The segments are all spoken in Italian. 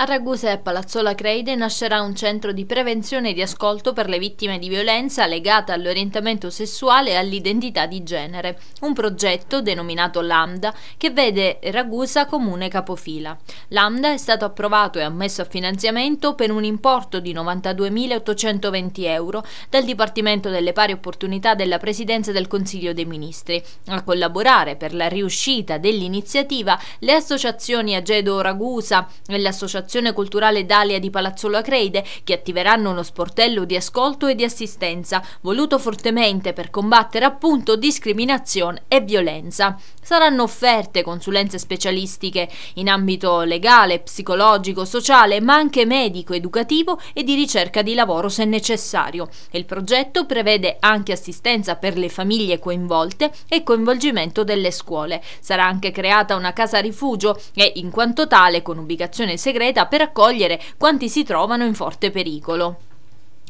A Ragusa e a Palazzola Creide nascerà un centro di prevenzione e di ascolto per le vittime di violenza legata all'orientamento sessuale e all'identità di genere, un progetto denominato Lambda che vede Ragusa comune capofila. Lambda è stato approvato e ammesso a finanziamento per un importo di 92.820 euro dal Dipartimento delle Pari Opportunità della Presidenza del Consiglio dei Ministri. A collaborare per la riuscita dell'iniziativa le associazioni Agedo Ragusa e l'associazione Fondazione Culturale Dalia di Palazzolo Acreide che attiveranno uno sportello di ascolto e di assistenza, voluto fortemente per combattere appunto discriminazione e violenza. Saranno offerte consulenze specialistiche in ambito legale, psicologico, sociale, ma anche medico, educativo e di ricerca di lavoro se necessario. il progetto prevede anche assistenza per le famiglie coinvolte e coinvolgimento delle scuole. Sarà anche creata una casa rifugio e in quanto tale con ubicazione segreta per accogliere quanti si trovano in forte pericolo.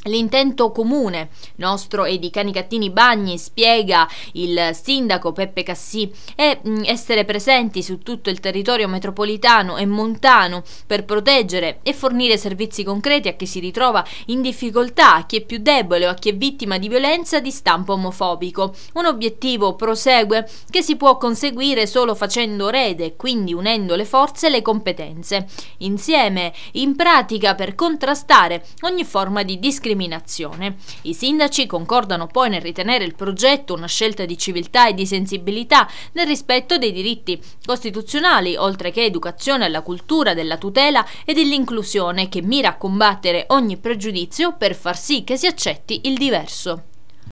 L'intento comune nostro e di Canicattini Bagni, spiega il sindaco Peppe Cassì, è mm, essere presenti su tutto il territorio metropolitano e montano per proteggere e fornire servizi concreti a chi si ritrova in difficoltà, a chi è più debole o a chi è vittima di violenza di stampo omofobico. Un obiettivo, prosegue, che si può conseguire solo facendo rete, quindi unendo le forze e le competenze, insieme, in pratica per contrastare ogni forma di discriminazione discriminazione. I sindaci concordano poi nel ritenere il progetto una scelta di civiltà e di sensibilità nel rispetto dei diritti costituzionali, oltre che educazione alla cultura, della tutela e dell'inclusione che mira a combattere ogni pregiudizio per far sì che si accetti il diverso.